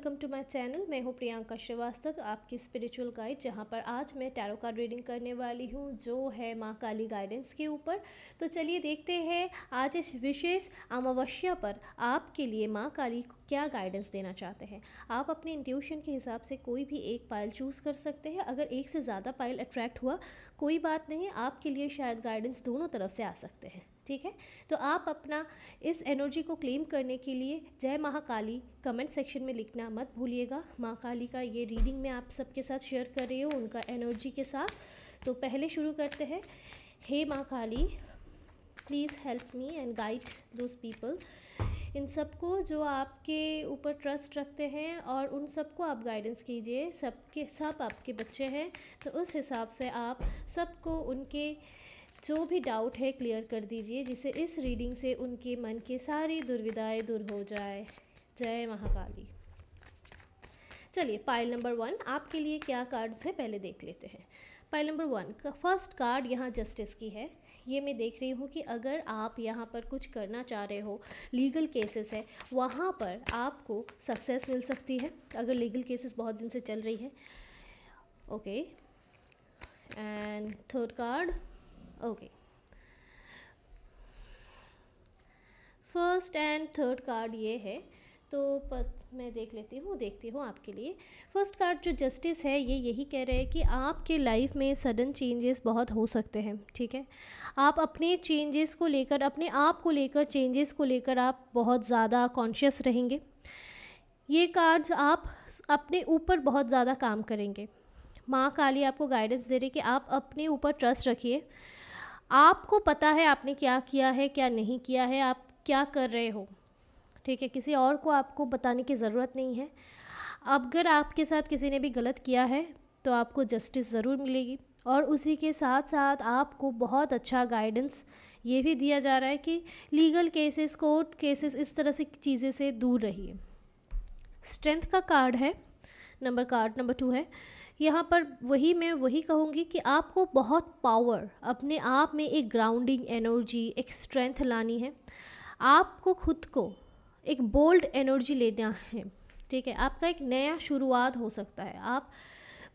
Welcome to my channel मैं हूँ प्रियंका श्रीवास्तव आपकी स्पिरिचुअल गाइड जहाँ पर आज मैं टैरो कार्ड रीडिंग करने वाली हूँ जो है माँ काली गाइडेंस के ऊपर तो चलिए देखते हैं आज इस विशेष अमावस्या पर आपके लिए माँ काली क्या गाइडेंस देना चाहते हैं आप अपने इंट्यूशन के हिसाब से कोई भी एक पाइल चूज़ कर सकते हैं अगर एक से ज़्यादा पाइल अट्रैक्ट हुआ कोई बात नहीं आपके लिए शायद गाइडेंस दोनों तरफ से आ सकते हैं ठीक है तो आप अपना इस एनर्जी को क्लेम करने के लिए जय महाकाली कमेंट सेक्शन में लिखना मत भूलिएगा माँ काली का ये रीडिंग मैं आप सबके साथ शेयर कर रही हूँ उनका एनर्जी के साथ तो पहले शुरू करते हैं हे माँ Kali please help me and guide those people इन सबको जो आपके ऊपर ट्रस्ट रखते हैं और उन सबको आप गाइडेंस कीजिए सबके सब आपके बच्चे हैं तो उस हिसाब से आप सबको उनके जो भी डाउट है क्लियर कर दीजिए जिससे इस रीडिंग से उनके मन की सारी दुर्विधाएँ दूर हो जाए जय महाकाली चलिए पाइल नंबर वन आपके लिए क्या कार्ड्स है पहले देख लेते हैं pile number one first card यहाँ जस्टिस की है ये मैं देख रही हूँ कि अगर आप यहाँ पर कुछ करना चाह रहे हो लीगल केसेस है वहाँ पर आपको सक्सेस मिल सकती है अगर लीगल केसेस बहुत दिन से चल रही है okay and third card okay first and third card ये है तो पत मैं देख लेती हूँ देखती हूँ आपके लिए फर्स्ट कार्ड जो जस्टिस है ये यही कह रहे हैं कि आपके लाइफ में सडन चेंजेस बहुत हो सकते हैं ठीक है आप अपने चेंजेस को लेकर अपने आप को लेकर चेंजेस को लेकर आप बहुत ज़्यादा कॉन्शियस रहेंगे ये कार्ड्स आप अपने ऊपर बहुत ज़्यादा काम करेंगे माँ काली आपको गाइडेंस दे रही कि आप अपने ऊपर ट्रस्ट रखिए आपको पता है आपने क्या किया है क्या नहीं किया है आप क्या कर रहे हो ठीक है किसी और को आपको बताने की ज़रूरत नहीं है अगर आपके साथ किसी ने भी गलत किया है तो आपको जस्टिस ज़रूर मिलेगी और उसी के साथ साथ आपको बहुत अच्छा गाइडेंस ये भी दिया जा रहा है कि लीगल केसेस कोर्ट केसेस इस तरह से चीज़ें से दूर रहिए स्ट्रेंथ का कार्ड है नंबर कार्ड नंबर टू है यहाँ पर वही मैं वही कहूँगी कि आपको बहुत पावर अपने आप में एक ग्राउंडिंग एनर्जी एक स्ट्रेंथ लानी है आपको खुद को एक बोल्ड एनर्जी लेना है ठीक है आपका एक नया शुरुआत हो सकता है आप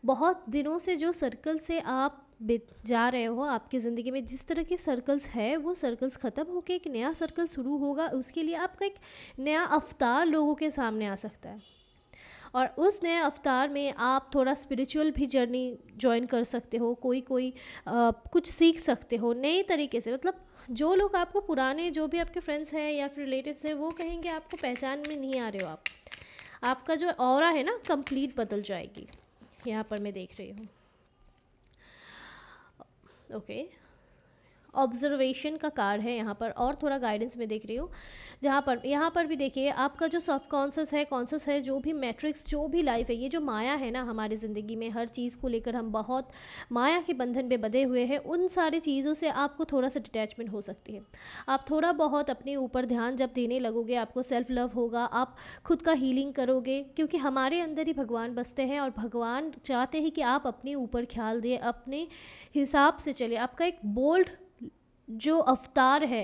बहुत दिनों से जो सर्कल से आप जा रहे हो आपकी ज़िंदगी में जिस तरह के सर्कल्स है वो सर्कल्स ख़त्म होकर एक नया सर्कल शुरू होगा उसके लिए आपका एक नया अवतार लोगों के सामने आ सकता है और उस नए अवतार में आप थोड़ा स्पिरिचुअल भी जर्नी ज्वाइन कर सकते हो कोई कोई आ, कुछ सीख सकते हो नए तरीके से मतलब जो लोग आपको पुराने जो भी आपके फ्रेंड्स हैं या फिर रिलेटिव्स हैं वो कहेंगे आपको पहचान में नहीं आ रहे हो आप आपका जो और है ना कंप्लीट बदल जाएगी यहाँ पर मैं देख रही हूँ ओके okay. ऑब्जर्वेशन का कार्ड है यहाँ पर और थोड़ा गाइडेंस में देख रही हूँ जहाँ पर यहाँ पर भी देखिए आपका जो सब कॉन्सस है कॉन्सियस है जो भी मैट्रिक्स जो भी लाइफ है ये जो माया है ना हमारी ज़िंदगी में हर चीज़ को लेकर हम बहुत माया के बंधन में बधे हुए हैं उन सारी चीज़ों से आपको थोड़ा सा डिटैचमेंट हो सकती है आप थोड़ा बहुत अपने ऊपर ध्यान जब देने लगोगे आपको सेल्फ लव होगा आप खुद का हीलिंग करोगे क्योंकि हमारे अंदर ही भगवान बसते हैं और भगवान चाहते हैं कि आप अपने ऊपर ख्याल दें अपने हिसाब से चले आपका एक बोल्ड जो अवतार है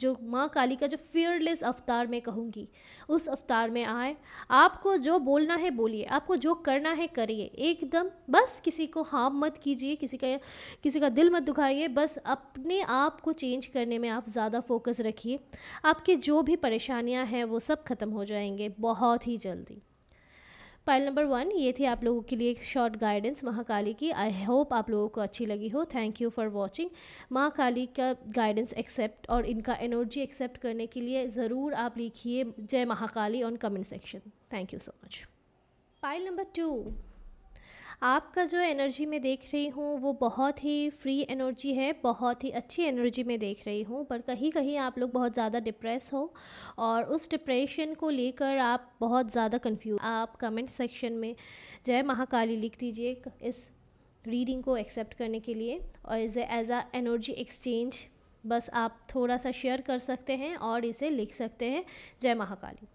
जो माँ काली का जो फियरलेस अवतार मैं कहूँगी उस अवतार में आए आपको जो बोलना है बोलिए आपको जो करना है करिए एकदम बस किसी को हाम मत कीजिए किसी का किसी का दिल मत दुखाइए बस अपने आप को चेंज करने में आप ज़्यादा फोकस रखिए आपके जो भी परेशानियाँ हैं वो सब ख़त्म हो जाएंगे बहुत ही जल्दी पाइल नंबर वन ये थी आप लोगों के लिए एक शॉर्ट गाइडेंस महाकाली की आई होप आप लोगों को अच्छी लगी हो thank you for watching Mahakali का गाइडेंस एक्सेप्ट और इनका एनर्जी एक्सेप्ट करने के लिए ज़रूर आप लिखिए जय Mahakali on comment section thank you so much pile number two आपका जो एनर्जी मैं देख रही हूँ वो बहुत ही फ्री एनर्जी है बहुत ही अच्छी एनर्जी में देख रही हूँ पर कहीं कहीं आप लोग बहुत ज़्यादा डिप्रेस हो और उस डिप्रेशन को लेकर आप बहुत ज़्यादा कन्फ्यूज आप कमेंट सेक्शन में जय महाकाली लिख दीजिए इस रीडिंग को एक्सेप्ट करने के लिए और as as a energy exchange बस आप थोड़ा सा शेयर कर सकते हैं और इसे लिख सकते हैं जय महाकाली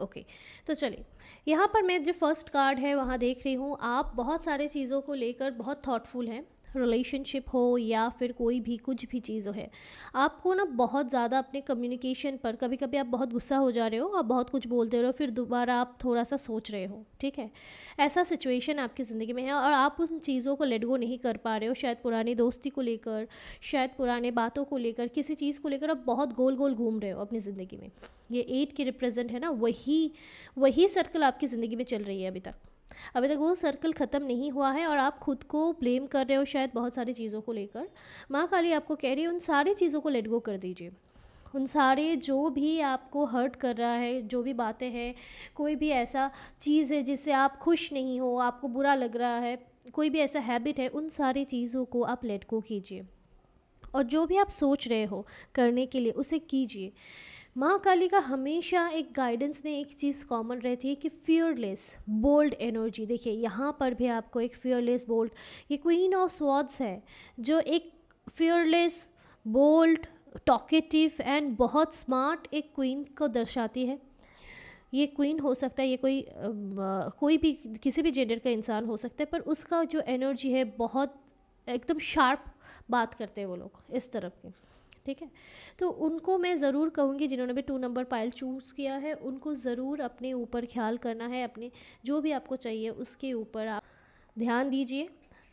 ओके okay, तो चलिए यहाँ पर मैं जो फर्स्ट कार्ड है वहाँ देख रही हूँ आप बहुत सारे चीज़ों को लेकर बहुत थॉटफुल हैं रिलेशनशिप हो या फिर कोई भी कुछ भी चीज़ हो है आपको ना बहुत ज़्यादा अपने कम्युनिकेशन पर कभी कभी आप बहुत गुस्सा हो जा रहे हो आप बहुत कुछ बोलते रहो फिर दोबारा आप थोड़ा सा सोच रहे हो ठीक है ऐसा सिचुएशन आपकी ज़िंदगी में है और आप उन चीज़ों को लेट गो नहीं कर पा रहे हो शायद पुरानी दोस्ती को लेकर शायद पुराने बातों को लेकर किसी चीज़ को लेकर आप बहुत गोल गोल घूम रहे हो अपनी ज़िंदगी में ये एट के रिप्रेजेंट है ना वही वही सर्कल आपकी ज़िंदगी में चल रही है अभी तक अभी तक वो सर्कल ख़त्म नहीं हुआ है और आप खुद को ब्लेम कर रहे हो शायद बहुत सारी चीज़ों को लेकर माँ काली आपको कह रही है उन सारी चीज़ों को लेट गो कर दीजिए उन सारे जो भी आपको हर्ट कर रहा है जो भी बातें हैं कोई भी ऐसा चीज़ है जिससे आप खुश नहीं हो आपको बुरा लग रहा है कोई भी ऐसा हैबिट है उन सारी चीज़ों को आप लेट गो कीजिए और जो भी आप सोच रहे हो करने के लिए उसे कीजिए माँ काली का हमेशा एक गाइडेंस में एक चीज़ कॉमन रहती है कि फियरलेस बोल्ड एनर्जी देखिए यहाँ पर भी आपको एक फियरलेस बोल्ड ये क्वीन ऑफ स्वाद्स है जो एक फियरलेस बोल्ड टॉकेटिव एंड बहुत स्मार्ट एक क्वीन को दर्शाती है ये क्वीन हो सकता है ये कोई आ, कोई भी किसी भी जेंडर का इंसान हो सकता है पर उसका जो एनर्जी है बहुत एकदम शार्प बात करते हैं वो लोग इस तरफ के ठीक है तो उनको मैं ज़रूर कहूँगी जिन्होंने भी टू नंबर पायल चूज़ किया है उनको ज़रूर अपने ऊपर ख्याल करना है अपने जो भी आपको चाहिए उसके ऊपर आप ध्यान दीजिए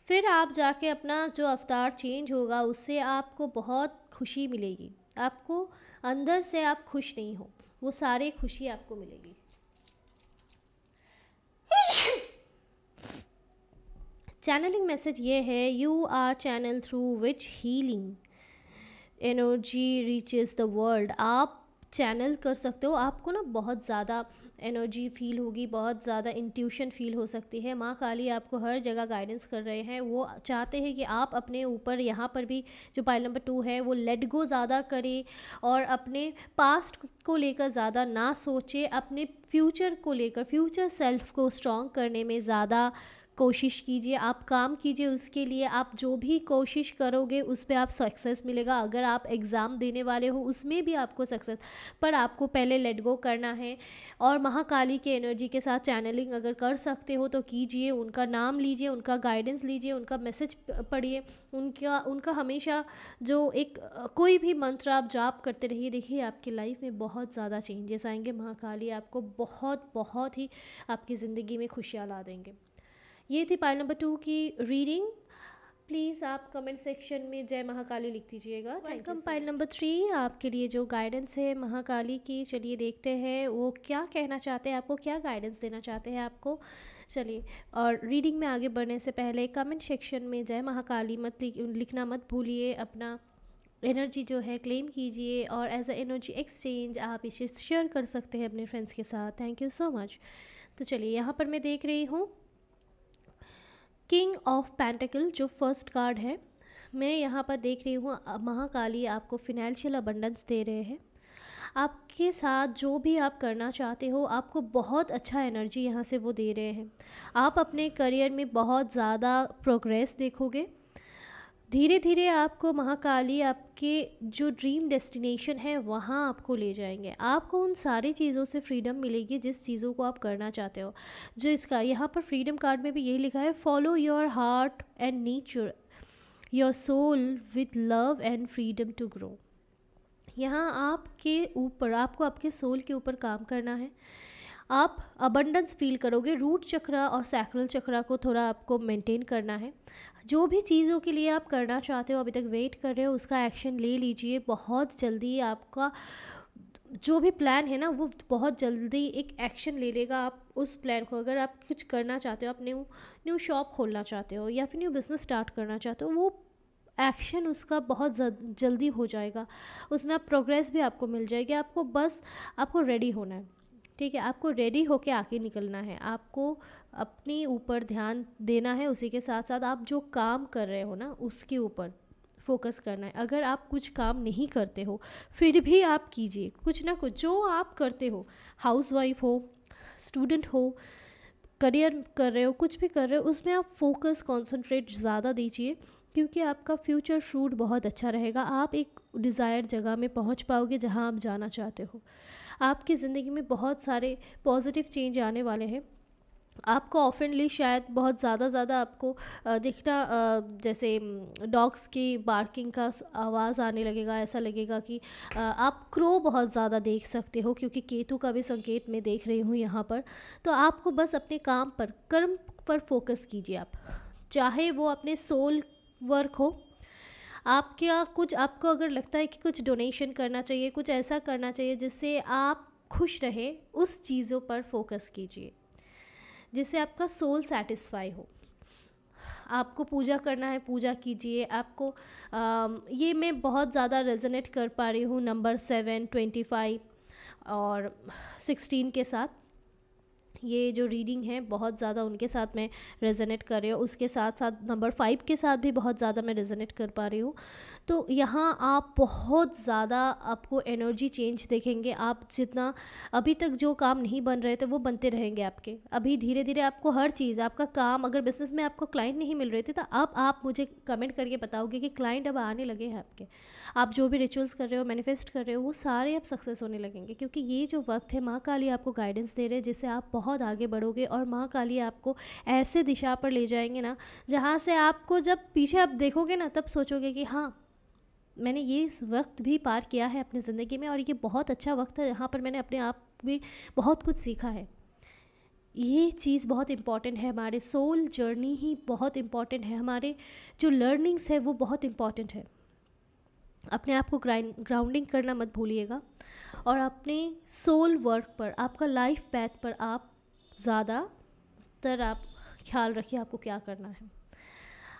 फिर आप जाके अपना जो अवतार चेंज होगा उससे आपको बहुत खुशी मिलेगी आपको अंदर से आप खुश नहीं हो वो सारे खुशी आपको मिलेगी चैनलिंग मैसेज ये है you are channel through which healing energy reaches the world आप चैनल कर सकते हो आपको ना बहुत ज़्यादा एनर्जी फील होगी बहुत ज़्यादा इंट्यूशन फील हो सकती है माँ काली आपको हर जगह गाइडेंस कर रहे हैं वो चाहते हैं कि आप अपने ऊपर यहाँ पर भी जो पाइल नंबर टू है वो लेट गो ज़्यादा करें और अपने पास्ट को लेकर ज़्यादा ना सोचें अपने फ्यूचर को लेकर फ्यूचर सेल्फ को स्ट्रॉन्ग करने में ज़्यादा कोशिश कीजिए आप काम कीजिए उसके लिए आप जो भी कोशिश करोगे उस पर आप सक्सेस मिलेगा अगर आप एग्ज़ाम देने वाले हो उसमें भी आपको सक्सेस पर आपको पहले लेट गो करना है और महाकाली के एनर्जी के साथ चैनलिंग अगर कर सकते हो तो कीजिए उनका नाम लीजिए उनका गाइडेंस लीजिए उनका मैसेज पढ़िए उनका उनका हमेशा जो एक कोई भी मंत्र आप जाप करते रहिए देखिए आपकी लाइफ में बहुत ज़्यादा चेंजेस आएंगे महाकाली आपको बहुत बहुत ही आपकी ज़िंदगी में खुशियाँ ला देंगे ये थी पाइल नंबर टू की रीडिंग प्लीज़ आप कमेंट सेक्शन में जय महाकाली लिख दीजिएगा वेलकम पाइल नंबर थ्री आपके लिए जो गाइडेंस है महाकाली की चलिए देखते हैं वो क्या कहना चाहते हैं आपको क्या गाइडेंस देना चाहते हैं आपको चलिए और रीडिंग में आगे बढ़ने से पहले कमेंट सेक्शन में जय महाकाली मत लिखना मत भूलिए अपना एनर्जी जो है क्लेम कीजिए और एज अ एनर्जी एक्सचेंज आप इसे शेयर कर सकते हैं अपने फ्रेंड्स के साथ थैंक यू सो मच तो चलिए यहाँ पर मैं देख रही हूँ किंग ऑफ पेंटिकल जो फर्स्ट कार्ड है मैं यहाँ पर देख रही हूँ महाकाली आपको फिनेंशियल अबंडेंस दे रहे हैं आपके साथ जो भी आप करना चाहते हो आपको बहुत अच्छा एनर्जी यहाँ से वो दे रहे हैं आप अपने करियर में बहुत ज़्यादा प्रोग्रेस देखोगे धीरे धीरे आपको महाकाली आपके जो ड्रीम डेस्टिनेशन है वहाँ आपको ले जाएंगे आपको उन सारी चीज़ों से फ्रीडम मिलेगी जिस चीज़ों को आप करना चाहते हो जो इसका यहाँ पर फ्रीडम कार्ड में भी यही लिखा है follow your heart and nature your soul with love and freedom to grow यहाँ आपके ऊपर आपको आपके सोल के ऊपर काम करना है आप अबंडेंस फील करोगे रूट चक्रा और सैक्रल चक्रा को थोड़ा आपको मेंटेन करना है जो भी चीज़ों के लिए आप करना चाहते हो अभी तक वेट कर रहे हो उसका एक्शन ले लीजिए बहुत जल्दी आपका जो भी प्लान है ना वो बहुत जल्दी एक एक्शन ले लेगा आप उस प्लान को अगर आप कुछ करना चाहते हो आप न्यू न्यू शॉप खोलना चाहते हो या फिर न्यू बिज़नेस स्टार्ट करना चाहते हो वो एक्शन उसका बहुत जल्दी हो जाएगा उसमें आप प्रोग्रेस भी आपको मिल जाएगी आपको बस आपको रेडी होना है ठीक है आपको रेडी होके आके निकलना है आपको अपने ऊपर ध्यान देना है उसी के साथ साथ आप जो काम कर रहे हो ना उसके ऊपर फोकस करना है अगर आप कुछ काम नहीं करते हो फिर भी आप कीजिए कुछ ना कुछ जो आप करते हो हाउस वाइफ हो स्टूडेंट हो करियर कर रहे हो कुछ भी कर रहे हो उसमें आप फोकस कॉन्सनट्रेट ज़्यादा दीजिए क्योंकि आपका फ्यूचर शूट बहुत अच्छा रहेगा आप एक डिज़ायर जगह में पहुंच पाओगे जहां आप जाना चाहते हो आपकी ज़िंदगी में बहुत सारे पॉजिटिव चेंज आने वाले हैं आपको ऑफेंडली शायद बहुत ज़्यादा ज़्यादा आपको दिखना जैसे डॉग्स की बार्किंग का आवाज़ आने लगेगा ऐसा लगेगा कि आप क्रो बहुत ज़्यादा देख सकते हो क्योंकि केतु का भी संकेत मैं देख रही हूँ यहाँ पर तो आपको बस अपने काम पर कर्म पर फोकस कीजिए आप चाहे वो अपने सोल वर्क हो क्या कुछ आपको अगर लगता है कि कुछ डोनेशन करना चाहिए कुछ ऐसा करना चाहिए जिससे आप खुश रहें उस चीज़ों पर फोकस कीजिए जिससे आपका सोल सेटिस्फाई हो आपको पूजा करना है पूजा कीजिए आपको आ, ये मैं बहुत ज़्यादा रेजोनेट कर पा रही हूँ नंबर सेवन ट्वेंटी फाइव और सिक्सटीन के साथ ये जो रीडिंग है बहुत ज़्यादा उनके साथ मैं रेजोनेट कर रही हूँ उसके साथ साथ नंबर फाइव के साथ भी बहुत ज़्यादा मैं रेजोनेट कर पा रही हूँ तो यहाँ आप बहुत ज़्यादा आपको एनर्जी चेंज देखेंगे आप जितना अभी तक जो काम नहीं बन रहे थे वो बनते रहेंगे आपके अभी धीरे धीरे आपको हर चीज़ आपका काम अगर बिज़नेस में आपको क्लाइंट नहीं मिल रहे थे तो अब आप मुझे कमेंट करके बताओगे कि क्लाइंट अब आने लगे हैं आपके आप जो भी रिचुअल्स कर रहे हो मैनिफेस्ट कर रहे हो वो सारे अब सक्सेस होने लगेंगे क्योंकि ये जो वक्त है माँ काली आपको गाइडेंस दे रहे हैं जिससे आप बहुत बहुत आगे बढ़ोगे और माँ काली आपको ऐसे दिशा पर ले जाएंगे ना जहाँ से आपको जब पीछे आप देखोगे ना तब सोचोगे कि हाँ मैंने ये इस वक्त भी पार किया है अपनी ज़िंदगी में और ये बहुत अच्छा वक्त है जहाँ पर मैंने अपने आप भी बहुत कुछ सीखा है ये चीज़ बहुत इम्पॉर्टेंट है हमारे सोल जर्नी ही बहुत इम्पॉर्टेंट है हमारे जो लर्निंग्स है वो बहुत इम्पॉर्टेंट है अपने आप को ग्राउंडिंग करना मत भूलिएगा और अपने सोल वर्क पर आपका लाइफ पैथ पर आप ज़्यादातर आप ख्याल रखिए आपको क्या करना है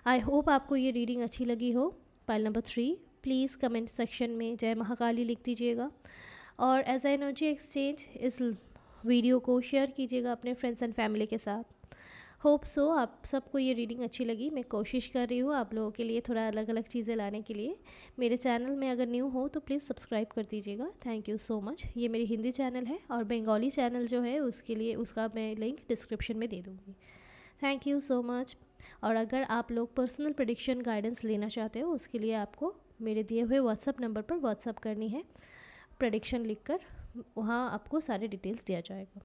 आई होप आपको ये रीडिंग अच्छी लगी हो pile number three please comment section में जय महाकाली लिख दीजिएगा और एज एनर्जी एक्सचेंज इस वीडियो को शेयर कीजिएगा अपने फ्रेंड्स एंड फैमिली के साथ होप सो आप सबको ये रीडिंग अच्छी लगी मैं कोशिश कर रही हूँ आप लोगों के लिए थोड़ा अलग अलग चीज़ें लाने के लिए मेरे चैनल में अगर न्यू हो तो प्लीज़ सब्सक्राइब कर दीजिएगा थैंक यू सो मच ये मेरी हिंदी चैनल है और बंगाली चैनल जो है उसके लिए उसका मैं लिंक डिस्क्रिप्शन में दे दूँगी थैंक यू सो मच और अगर आप लोग पर्सनल प्रडिक्शन गाइडेंस लेना चाहते हो उसके लिए आपको मेरे दिए हुए व्हाट्सअप नंबर पर व्हाट्सअप करनी है प्रडिक्शन कर वहाँ आपको सारे डिटेल्स दिया जाएगा